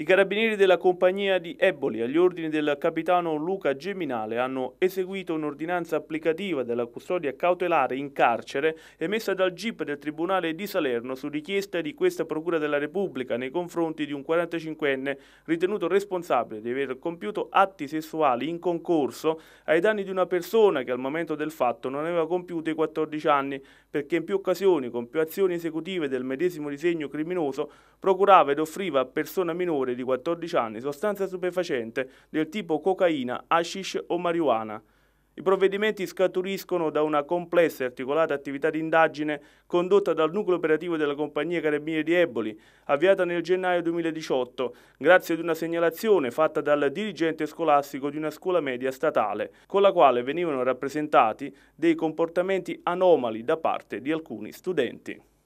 I carabinieri della compagnia di Eboli, agli ordini del capitano Luca Geminale, hanno eseguito un'ordinanza applicativa della custodia cautelare in carcere emessa dal GIP del Tribunale di Salerno su richiesta di questa Procura della Repubblica nei confronti di un 45enne ritenuto responsabile di aver compiuto atti sessuali in concorso ai danni di una persona che al momento del fatto non aveva compiuto i 14 anni perché in più occasioni con più azioni esecutive del medesimo disegno criminoso procurava ed offriva a persona minore minore di 14 anni sostanza stupefacente del tipo cocaina, hashish o marijuana. I provvedimenti scaturiscono da una complessa e articolata attività di indagine condotta dal nucleo operativo della compagnia Carabinieri di Eboli, avviata nel gennaio 2018, grazie ad una segnalazione fatta dal dirigente scolastico di una scuola media statale, con la quale venivano rappresentati dei comportamenti anomali da parte di alcuni studenti.